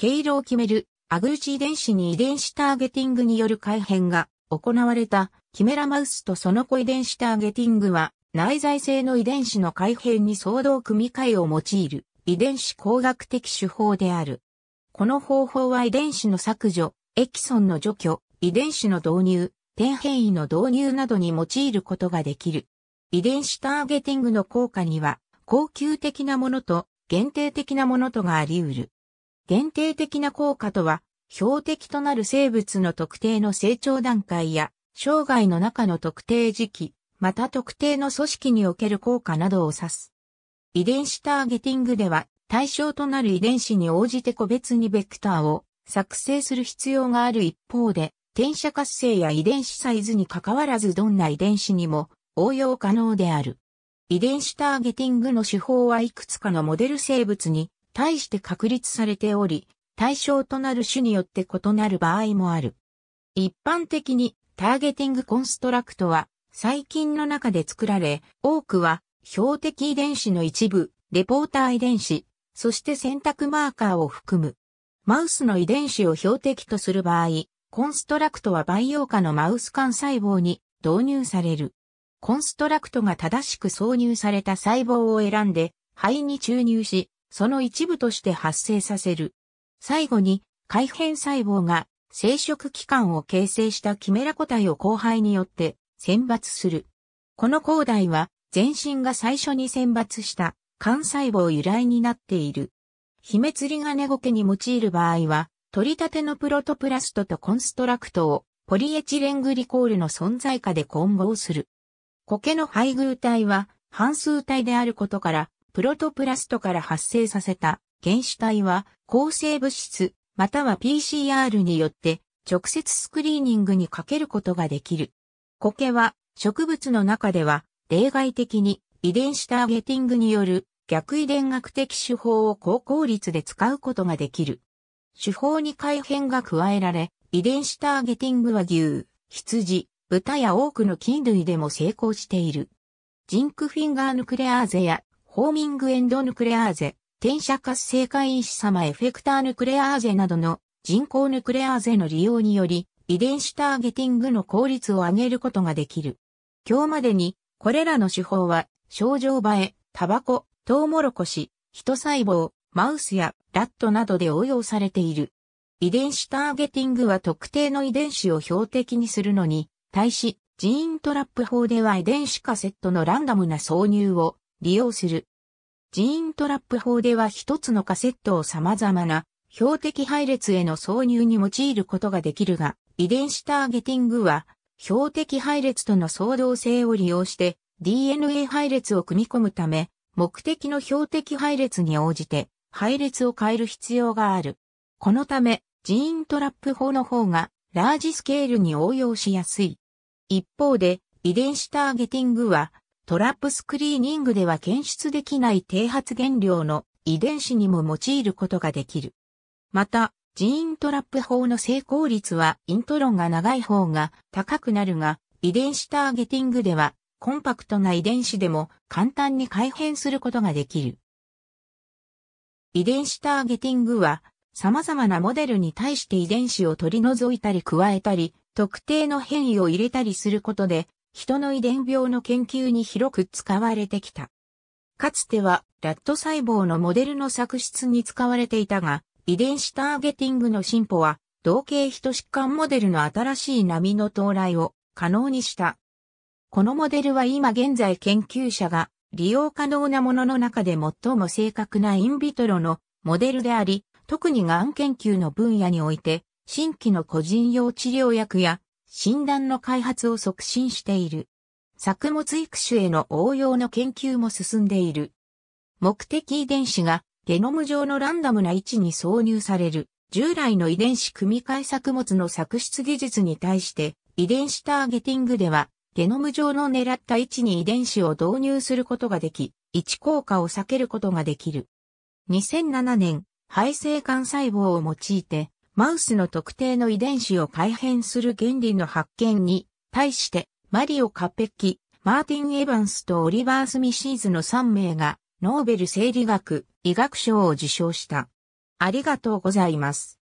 経路を決めるアグルチ遺伝子に遺伝子ターゲティングによる改変が行われたキメラマウスとその子遺伝子ターゲティングは内在性の遺伝子の改変に相当組み換えを用いる遺伝子工学的手法である。この方法は遺伝子の削除、エキソンの除去、遺伝子の導入、天変異の導入などに用いることができる。遺伝子ターゲティングの効果には、恒久的なものと限定的なものとがあり得る。限定的な効果とは、標的となる生物の特定の成長段階や、生涯の中の特定時期、また特定の組織における効果などを指す。遺伝子ターゲティングでは、対象となる遺伝子に応じて個別にベクターを作成する必要がある一方で、転写活性や遺伝子サイズに関わらずどんな遺伝子にも応用可能である。遺伝子ターゲティングの手法はいくつかのモデル生物に対して確立されており、対象となる種によって異なる場合もある。一般的にターゲティングコンストラクトは細菌の中で作られ、多くは標的遺伝子の一部、レポーター遺伝子、そして選択マーカーを含む。マウスの遺伝子を標的とする場合、コンストラクトは培養下のマウス間細胞に導入される。コンストラクトが正しく挿入された細胞を選んで、肺に注入し、その一部として発生させる。最後に、改変細胞が生殖器官を形成したキメラ個体を交配によって選抜する。この高代は全身が最初に選抜した幹細胞由来になっている。ヒメツリガネゴケに用いる場合は、取り立てのプロトプラストとコンストラクトをポリエチレングリコールの存在下で混合する。苔の配偶体は半数体であることからプロトプラストから発生させた原子体は抗生物質または PCR によって直接スクリーニングにかけることができる。苔は植物の中では例外的に遺伝子ターゲティングによる逆遺伝学的手法を高効率で使うことができる。手法に改変が加えられ、遺伝子ターゲティングは牛、羊、豚や多くの菌類でも成功している。ジンクフィンガーヌクレアーゼやホーミングエンドヌクレアーゼ、転写活性化因子様エフェクターヌクレアーゼなどの人工ヌクレアーゼの利用により、遺伝子ターゲティングの効率を上げることができる。今日までに、これらの手法は、症状映え、タバコ、トウモロコシ、ヒト細胞、マウスやラットなどで応用されている。遺伝子ターゲティングは特定の遺伝子を標的にするのに、対し、ジーントラップ法では遺伝子カセットのランダムな挿入を利用する。ジーントラップ法では一つのカセットを様々な標的配列への挿入に用いることができるが、遺伝子ターゲティングは標的配列との相動性を利用して DNA 配列を組み込むため、目的の標的配列に応じて配列を変える必要がある。このため、ジーントラップ法の方がラージスケールに応用しやすい。一方で、遺伝子ターゲティングはトラップスクリーニングでは検出できない低発原量の遺伝子にも用いることができる。また、ジーントラップ法の成功率はイントロンが長い方が高くなるが、遺伝子ターゲティングではコンパクトな遺伝子でも簡単に改変することができる。遺伝子ターゲティングは様々なモデルに対して遺伝子を取り除いたり加えたり、特定の変異を入れたりすることで人の遺伝病の研究に広く使われてきた。かつては、ラット細胞のモデルの作出に使われていたが、遺伝子ターゲティングの進歩は、同型ヒト疾患モデルの新しい波の到来を可能にした。このモデルは今現在研究者が利用可能なものの中で最も正確なインビトロのモデルであり、特にがん研究の分野において、新規の個人用治療薬や診断の開発を促進している。作物育種への応用の研究も進んでいる。目的遺伝子がゲノム上のランダムな位置に挿入される従来の遺伝子組み換え作物の作出技術に対して遺伝子ターゲティングではゲノム上の狙った位置に遺伝子を導入することができ、位置効果を避けることができる。2007年、肺性幹細胞を用いてマウスの特定の遺伝子を改変する原理の発見に、対して、マリオ・カペッキ、マーティン・エヴァンスとオリバー・スミシーズの3名が、ノーベル生理学、医学賞を受賞した。ありがとうございます。